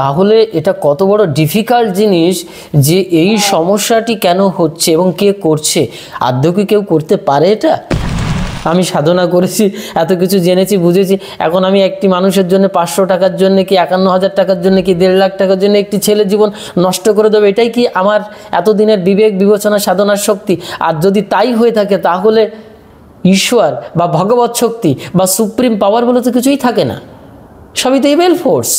তাহলে এটা কত বড় ডিফিকাল্ট জিনিস যে এই হ্যাঁ। সমস্যাটি কেন হচ্ছে এবং কে করছে আদ্য কি কেউ করতে পারে এটা আমি সাধনা করেছি এত কিছু জেনেছি বুঝেছি এখন আমি একটি মানুষের জন্য পাঁচশো টাকার জন্য কি একান্ন হাজার টাকার জন্য কি দেড় লাখ টাকার জন্য একটি ছেলে জীবন নষ্ট করে দেবে এটাই কি আমার এতদিনের বিবেক বিবেচনা সাধনার শক্তি আর যদি তাই হয়ে থাকে তাহলে ঈশ্বর বা ভগবত শক্তি বা সুপ্রিম পাওয়ার বলে তো কিছুই থাকে না সবই তো ইমেল ফোর্স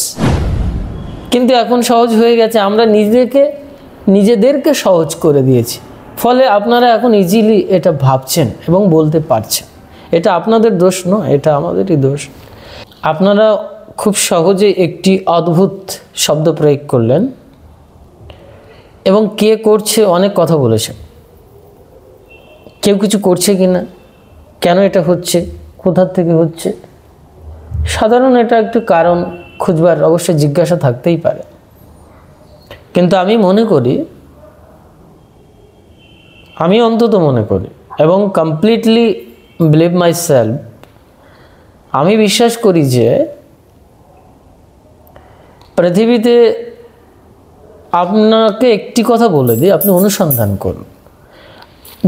কিন্তু এখন সহজ হয়ে গেছে আমরা নিজেকে নিজেদেরকে সহজ করে দিয়েছি ফলে আপনারা এখন ইজিলি এটা ভাবছেন এবং বলতে পারছেন এটা আপনাদের দোষ নয় এটা আমাদেরই দোষ আপনারা খুব সহজে একটি অদ্ভুত শব্দ প্রয়োগ করলেন এবং কে করছে অনেক কথা বলেছেন কেউ কিছু করছে কি না কেন এটা হচ্ছে কোথার থেকে হচ্ছে সাধারণ এটা একটু কারণ খুঁজবার অবশ্যই জিজ্ঞাসা থাকতেই পারে কিন্তু আমি মনে করি আমি অন্তত মনে করি এবং কমপ্লিটলি বিলিভ মাই সেলফ আমি বিশ্বাস করি যে পৃথিবীতে আপনাকে একটি কথা বলে দিই আপনি অনুসন্ধান করুন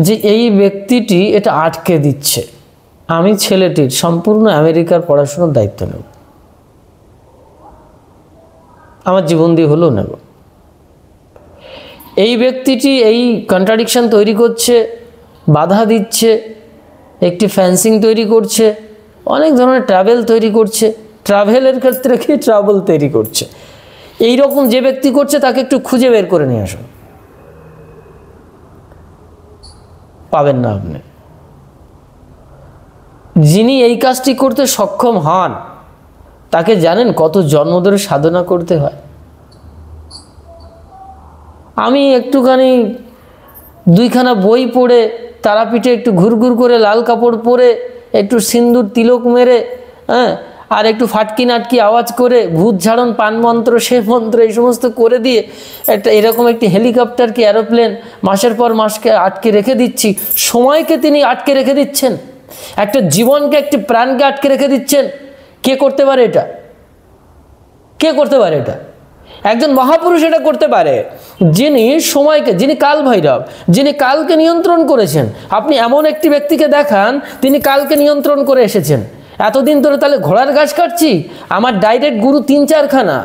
যে এই ব্যক্তিটি এটা আটকে দিচ্ছে আমি ছেলেটির সম্পূর্ণ আমেরিকার পড়াশোনার দায়িত্ব নেব আমার জীবন দিয়ে হলেও নেব এই ব্যক্তিটি এই কন্ট্রাডিকশান তৈরি করছে বাধা দিচ্ছে একটি ফ্যান্সিং তৈরি করছে অনেক ধরনের ট্রাভেল তৈরি করছে ট্রাভেলের ক্ষেত্রে কি ট্রাভেল তৈরি করছে এই রকম যে ব্যক্তি করছে তাকে একটু খুঁজে বের করে নিয়ে আসুন পাবেন না আপনি যিনি এই কাজটি করতে সক্ষম হন তাকে জানেন কত জন্ম ধরে সাধনা করতে হয় আমি একটুখানি দুইখানা বই পড়ে তারাপিঠে একটু ঘুরঘুর করে লাল কাপড় পরে একটু সিন্দুর তিলক মেরে হ্যাঁ আর একটু ফাটকি নাটকি আওয়াজ করে ভূত ঝাড়ন পান মন্ত্র সে মন্ত্র এই সমস্ত করে দিয়ে একটা এরকম একটি হেলিকপ্টার কি অ্যারোপ্লেন মাসের পর মাসকে আটকে রেখে দিচ্ছি সময়কে তিনি আটকে রেখে দিচ্ছেন একটা জীবনকে একটি প্রাণকে আটকে রেখে দিচ্ছেন কে করতে পারে এটা কে করতে পারে এটা একজন মহাপুরুষ এটা করতে পারে যিনি সময়কে যিনি কাল ভৈরব যিনি কালকে নিয়ন্ত্রণ করেছেন আপনি এমন একটি ব্যক্তিকে দেখান তিনি কালকে নিয়ন্ত্রণ করে এসেছেন এতদিন ধরে তাহলে ঘোড়ার গাছ কাটছি আমার ডাইরেক্ট গুরু তিন চারখানা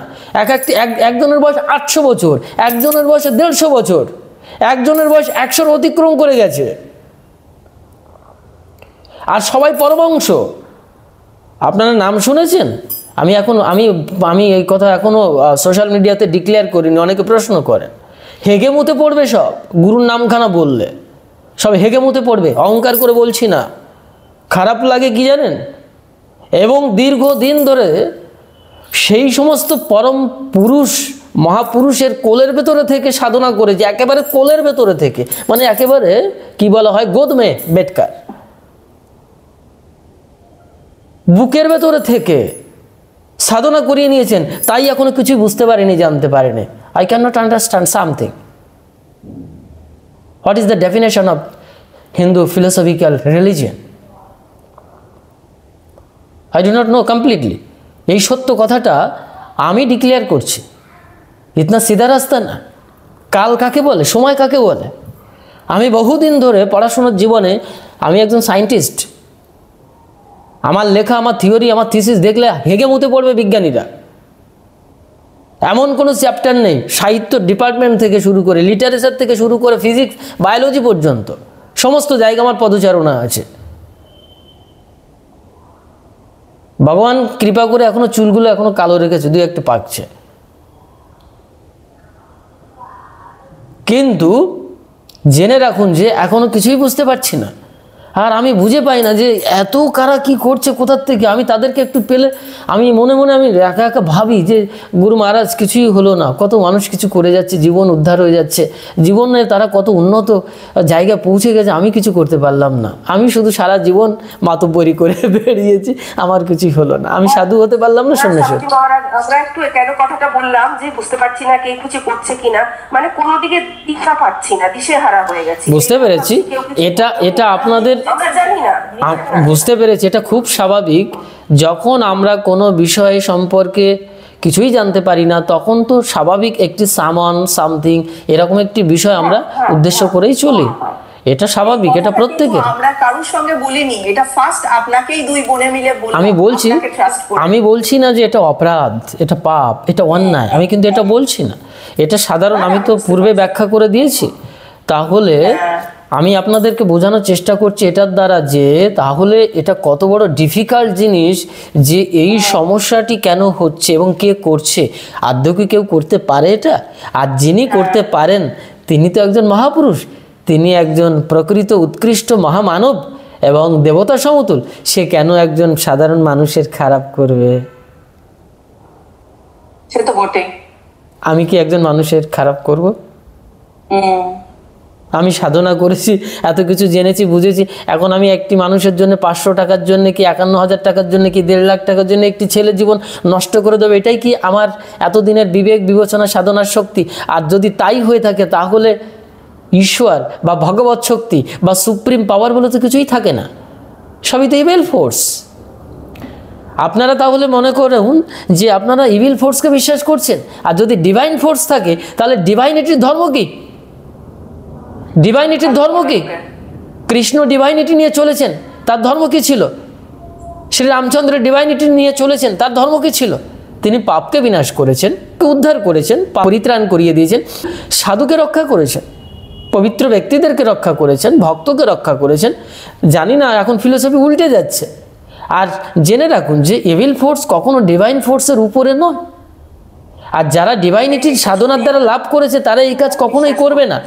এক একটি একজনের বয়স আটশো বছর একজনের বয়স দেড়শো বছর একজনের বয়স একশোর অতিক্রম করে গেছে আর সবাই পরমাংশ আপনারা নাম শুনেছেন আমি এখন আমি আমি এই কথা এখনও সোশ্যাল মিডিয়াতে ডিক্লেয়ার করিনি অনেকে প্রশ্ন করেন হেগে মুতে পড়বে সব গুরুর নামখানা বললে সব হেগে মুতে পড়বে অহংকার করে বলছি না খারাপ লাগে কি জানেন এবং দীর্ঘদিন ধরে সেই সমস্ত পরম পুরুষ মহাপুরুষের কোলের ভেতরে থেকে সাধনা করেছে একেবারে কোলের ভেতরে থেকে মানে একেবারে কি বলা হয় গোদমে বেটকার বুকের ভেতরে থেকে সাধনা করিয়ে নিয়েছেন তাই এখনো কিছুই বুঝতে পারেনি জানতে পারেনি I can not understand something what is the definition of Hindu philosophical religion I do not know completely এই সত্য কথাটা আমি ডিক্লেয়ার করছি ইতনা সিধা রাস্তা না কাল কাকে বলে সময় কাকে বলে আমি বহুদিন ধরে পড়াশোনার জীবনে আমি একজন সায়েন্টিস্ট আমার লেখা আমার থিওরি আমার থিসিস দেখলে হেগে মুতে পড়বে বিজ্ঞানীরা এমন কোনো চ্যাপ্টার নেই সাহিত্য ডিপার্টমেন্ট থেকে শুরু করে লিটারেচার থেকে শুরু করে ফিজিক্স বায়োলজি পর্যন্ত সমস্ত জায়গা আমার পদচারণা আছে ভগবান কৃপা করে এখনও চুলগুলো এখনো কালো রেখেছে দু একটা পাকছে কিন্তু জেনে রাখুন যে এখনও কিছুই বুঝতে পারছি না আর আমি বুঝে পাই না যে এত কারা কি করছে কোথার থেকে আমি তাদেরকে একটু পেলে আমি মনে মনে আমি একা একা ভাবি যে গুরু মহারাজ কিছুই হলো না কত মানুষ কিছু করে যাচ্ছে জীবন উদ্ধার হয়ে যাচ্ছে জীবনে তারা কত উন্নত জায়গায় পৌঁছে গেছে আমি কিছু করতে পারলাম না আমি শুধু সারা জীবন মাতব্বরি করে বেরিয়েছি আমার কিছুই হলো না আমি সাধু হতে পারলাম না সন্ন্যাসী আমরা একটু কেন কথাটা বললাম যে বুঝতে পারছি না কে কিছু করছে কিনা মানে কোনো দিকে দিশা পাচ্ছি না হারা হয়ে গেছে বুঝতে পেরেছি এটা এটা আপনাদের বুঝতে পেরেছি এটা খুব স্বাভাবিক যখন আমরা কোনো বিষয় সম্পর্কে কিছুই জানতে পারি না তখন তো স্বাভাবিক একটি সামান সামথিং এরকম একটি বিষয় আমরা হ্যাঁ, হ্যাঁ, উদ্দেশ্য হ্যাঁ। করেই চলি এটা স্বাভাবিক এটা প্রত্যেকের আমরা কারোর সঙ্গে বলিনি এটা ফার্স্ট আপনাকেই দুই বোনে মিলে আমি বলছি আমি বলছি না যে এটা অপরাধ এটা পাপ এটা অন্যায় আমি কিন্তু এটা বলছি না এটা সাধারণ আমি তো পূর্বে ব্যাখ্যা করে দিয়েছি তাহলে আমি আপনাদেরকে বোঝানোর চেষ্টা করছি এটার দ্বারা যে তাহলে এটা কত বড় ডিফিকাল্ট জিনিস যে এই সমস্যাটি কেন হচ্ছে এবং কে করছে আদ্য কি কেউ করতে পারে এটা আর যিনি করতে পারেন তিনি তো একজন মহাপুরুষ তিনি একজন প্রকৃত উৎকৃষ্ট মহামানব এবং দেবতা সমতুল সে কেন একজন সাধারণ মানুষের খারাপ করবে সে তো আমি কি একজন মানুষের খারাপ করব আমি সাধনা করেছি এত কিছু জেনেছি বুঝেছি এখন আমি একটি মানুষের জন্য পাঁচশো টাকার জন্য কি একান্ন হাজার টাকার জন্য কি দেড় লাখ টাকার জন্য একটি ছেলে জীবন নষ্ট করে দেবে এটাই কি আমার এতদিনের বিবেক বিবেচনা সাধনার শক্তি আর যদি তাই হয়ে থাকে তাহলে ঈশ্বর বা ভগবত শক্তি বা সুপ্রিম পাওয়ার বলে তো কিছুই থাকে না সবই তো ইভেল ফোর্স আপনারা তাহলে মনে করুন যে আপনারা ইভিল ফোর্সকে বিশ্বাস করছেন আর যদি ডিভাইন ফোর্স থাকে তাহলে ডিভাইন এটির ধর্ম কী ডিভাইনিটির ধর্ম কি কৃষ্ণ ডিভাইনিটি নিয়ে চলেছেন তার ধর্ম কি ছিল শ্রী রামচন্দ্রের ডিভাইনিটি নিয়ে চলেছেন তার ধর্ম কি ছিল তিনি পাপকে বিনাশ করেছেন উদ্ধার করেছেন পরিত্রাণ করিয়ে দিয়েছেন সাধুকে রক্ষা করেছেন পবিত্র ব্যক্তিদেরকে রক্ষা করেছেন ভক্তকে রক্ষা করেছেন জানি না এখন ফিলোসফি উল্টে যাচ্ছে আর জেনে রাখুন যে এভিল ফোর্স কখনো ডিভাইন ফোর্সের উপরে নয় আর যারা ডিভাইনিটির সাধনার দ্বারা লাভ করেছে তারা এই কাজ কখনোই করবে না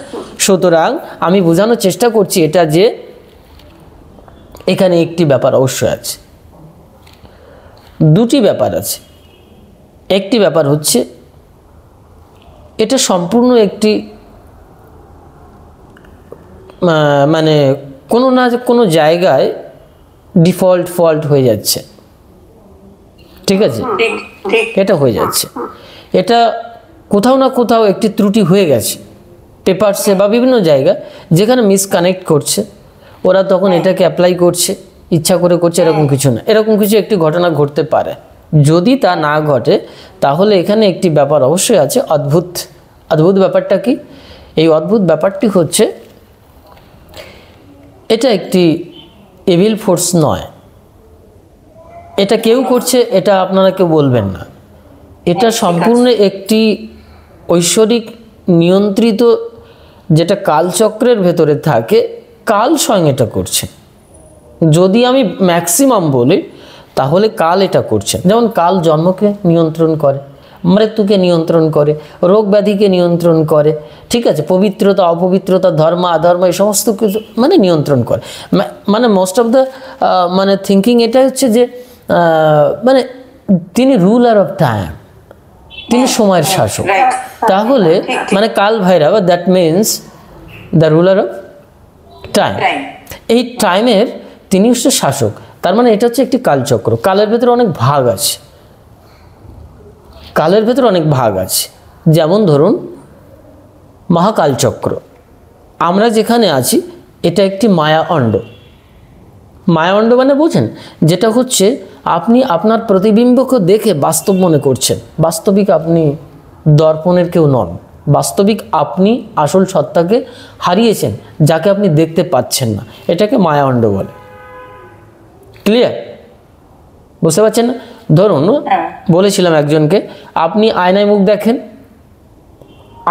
সুতরাং আমি বোঝানোর চেষ্টা করছি এটা যে এখানে একটি ব্যাপার অবশ্যই আছে দুটি ব্যাপার আছে একটি ব্যাপার হচ্ছে এটা সম্পূর্ণ একটি মানে কোনো না কোনো জায়গায় ডিফল্ট ফল্ট হয়ে যাচ্ছে ঠিক আছে এটা হয়ে যাচ্ছে এটা কোথাও না কোথাও একটি ত্রুটি হয়ে গেছে পেপারসে বা বিভিন্ন জায়গা যেখানে মিসকানেক্ট করছে ওরা তখন হ্যাঁ। এটাকে অ্যাপ্লাই করছে ইচ্ছা করে করছে এরকম হ্যাঁ। কিছু না এরকম কিছু একটি ঘটনা ঘটতে পারে যদি তা না ঘটে তাহলে এখানে একটি ব্যাপার অবশ্যই আছে অদ্ভুত অদ্ভুত ব্যাপারটা কি এই অদ্ভুত ব্যাপারটি হচ্ছে এটা একটি এভিল ফোর্স নয় এটা কেউ করছে এটা আপনারা কেউ বলবেন না এটা সম্পূর্ণ একটি ঐশ্বরিক নিয়ন্ত্রিত যেটা কালচক্রের ভেতরে থাকে কাল স্বয়ং এটা করছে যদি আমি ম্যাক্সিমাম বলি তাহলে কাল এটা করছে যেমন কাল জন্মকে নিয়ন্ত্রণ করে মৃত্যুকে নিয়ন্ত্রণ করে রোগ ব্যাধিকে নিয়ন্ত্রণ করে ঠিক আছে পবিত্রতা অপবিত্রতা ধর্ম আধর্ম এই সমস্ত কিছু মানে নিয়ন্ত্রণ করে মানে মোস্ট অফ দ্য মানে থিঙ্কিং এটা হচ্ছে যে মানে তিনি রুলার অফ টাইম তিনি সময়ের শাসক তাহলে মানে Kal Bhairav that means the ruler of time এই টাইমের তিনি হচ্ছে শাসক তার মানে এটা হচ্ছে একটি কালচক্র কালের ভেতরে অনেক ভাগ আছে কালের ভেতরে অনেক ভাগ আছে যেমন ধরুন মহাকালচক্র আমরা যেখানে আছি এটা একটি মায়া অণ্ড মায়া অণ্ড মানে বোঝেন যেটা হচ্ছে আপনি আপনার প্রতিবিম্বকে দেখে বাস্তব মনে করছেন বাস্তবিক আপনি দর্পণের কেউ নন বাস্তবিক আপনি আসল সত্তাকে হারিয়েছেন যাকে আপনি দেখতে পাচ্ছেন না এটাকে মায়াণ্ড বলে ক্লিয়ার বুঝতে পারছেন ধরুন হ্যাঁ। বলেছিলাম একজনকে আপনি আয়নায় মুখ দেখেন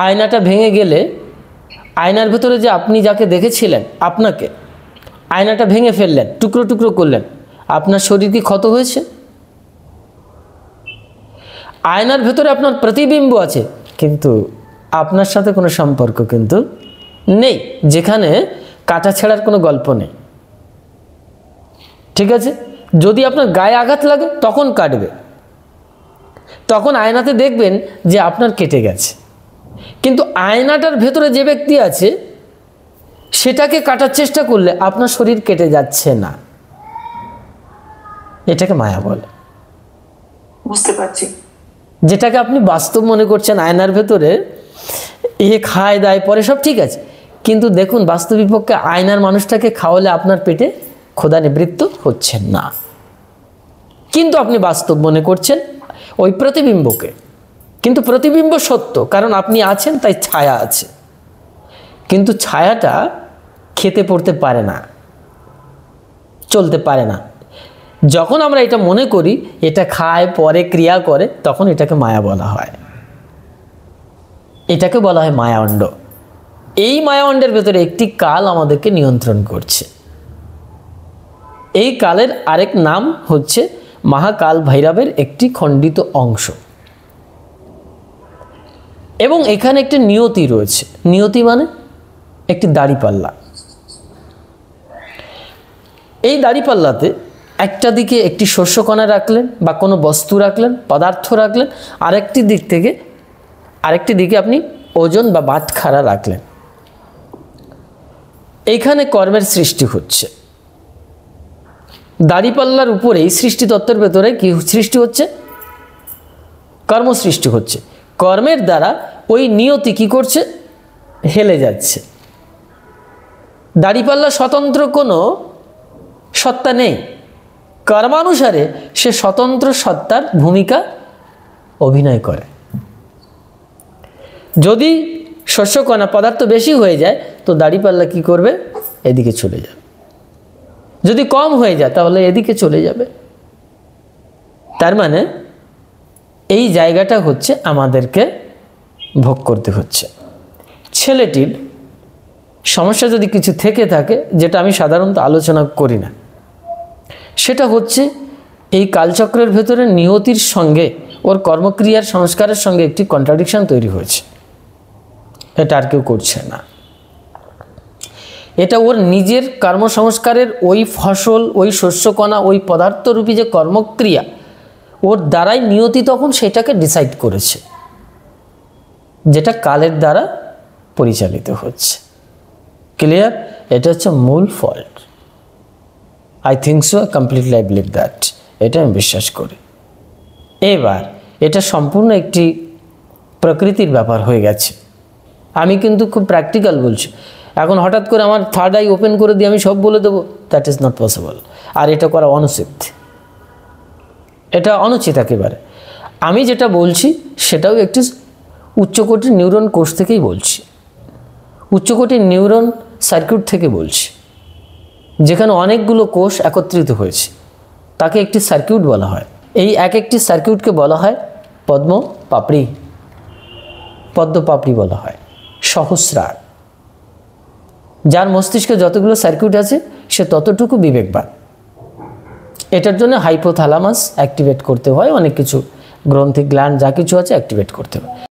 আয়নাটা ভেঙে গেলে আয়নার ভেতরে যে আপনি যাকে দেখেছিলেন আপনাকে আয়নাটা ভেঙে ফেললেন টুকরো টুকরো করলেন আপনার শরীর কি ক্ষত হয়েছে আয়নার ভেতরে আপনার প্রতিবিম্ব আছে কিন্তু আপনার সাথে কোনো সম্পর্ক কিন্তু নেই যেখানে কাটা ছেড়ার কোনো গল্প নেই ঠিক আছে যদি আপনার গায়ে আঘাত লাগে তখন কাটবে তখন আয়নাতে দেখবেন যে আপনার কেটে গেছে কিন্তু আয়নাটার ভেতরে যে ব্যক্তি আছে সেটাকে কাটার চেষ্টা করলে আপনার শরীর কেটে যাচ্ছে না এটাকে মায়া বলে বুঝতে পারছি যেটাকে আপনি বাস্তব মনে করছেন আয়নার ভেতরে এ খায় দায় পরে সব ঠিক আছে কিন্তু দেখুন বাস্তবিক পক্ষে আয়নার মানুষটাকে খাওয়ালে আপনার পেটে খোদা নিবৃত্ত হচ্ছেন না কিন্তু আপনি বাস্তব মনে করছেন ওই প্রতিবিম্বকে কিন্তু প্রতিবিম্ব সত্য কারণ আপনি আছেন তাই ছায়া আছে কিন্তু ছায়াটা খেতে পড়তে পারে না চলতে পারে না যখন আমরা এটা মনে করি এটা খায় পরে ক্রিয়া করে তখন এটাকে মায়া বলা হয় এটাকে বলা হয় মায়াণ্ড এই মায়াণ্ডের ভেতরে একটি কাল আমাদেরকে নিয়ন্ত্রণ করছে এই কালের আরেক নাম হচ্ছে মহাকাল ভৈরবের একটি খণ্ডিত অংশ এবং এখানে একটি নিয়তি রয়েছে নিয়তি মানে একটি দাড়িপাল্লা এই দাড়িপাল্লাতে একটা দিকে একটি শস্যকণা রাখলেন বা কোনো বস্তু রাখলেন পদার্থ রাখলেন আরেকটি দিক থেকে আরেকটি দিকে আপনি ওজন বা বাটখারা রাখলেন এইখানে কর্মের সৃষ্টি হচ্ছে দাড়িপাল্লার উপরেই সৃষ্টি তত্ত্বের ভেতরে কি সৃষ্টি হচ্ছে কর্ম সৃষ্টি হচ্ছে কর্মের দ্বারা ওই নিয়তি কি করছে হেলে যাচ্ছে দাড়িপাল্লা স্বতন্ত্র কোনো সত্তা নেই কর্মানুসারে সে স্বতন্ত্র সত্তার ভূমিকা অভিনয় করে যদি শস্যকণা পদার্থ বেশি হয়ে যায় তো দাড়িপাল্লা কি করবে এদিকে চলে যাবে যদি কম হয়ে যায় তাহলে এদিকে চলে যাবে তার মানে এই জায়গাটা হচ্ছে আমাদেরকে ভোগ করতে হচ্ছে ছেলেটির সমস্যা যদি কিছু থেকে থাকে যেটা আমি সাধারণত আলোচনা করি না সেটা হচ্ছে এই কালচক্রের ভেতরে নিয়তির সঙ্গে ওর কর্মক্রিয়ার সংস্কারের সঙ্গে একটি কন্ট্রাডিকশান তৈরি হয়েছে এটা আর কেউ করছে না এটা ওর নিজের কর্মসংস্কারের ওই ফসল ওই শস্যকণা ওই পদার্থরূপী যে কর্মক্রিয়া ওর দ্বারাই নিয়তি তখন সেটাকে ডিসাইড করেছে যেটা কালের দ্বারা পরিচালিত হচ্ছে ক্লিয়ার এটা হচ্ছে মূল fault I think so completely I believe that এটা আমি বিশ্বাস করি এবার এটা সম্পূর্ণ একটি প্রকৃতির ব্যাপার হয়ে গেছে আমি কিন্তু খুব প্র্যাকটিক্যাল বলছি এখন হঠাৎ করে আমার থার্ড আই ওপেন করে দিয়ে আমি সব বলে দেবো দ্যাট ইজ নট পসিবল আর এটা করা অনুচিত এটা অনুচিত একেবারে আমি যেটা বলছি সেটাও একটি উচ্চকোটির নিউরন কোষ থেকেই বলছি উচ্চকোটির নিউরন সার্কিট থেকে বলছি যেখানে অনেকগুলো কোষ একত্রিত হয়েছে তাকে একটি সার্কিউট বলা হয় এই এক একটি সার্কিউটকে বলা হয় পদ্ম পাপড়ি পদ্ম পাপড়ি বলা হয় সহস্রার যার মস্তিষ্কে যতগুলো সার্কিউট আছে সে ততটুকু বিবেকবান এটার জন্য হাইপোথালামাস অ্যাক্টিভেট করতে হয় অনেক কিছু গ্রন্থি গ্ল্যান্ড যা কিছু আছে অ্যাক্টিভেট করতে হয়